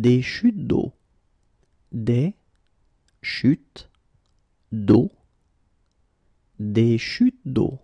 des chutes d'eau. Des chutes d'eau. Des chutes d'eau.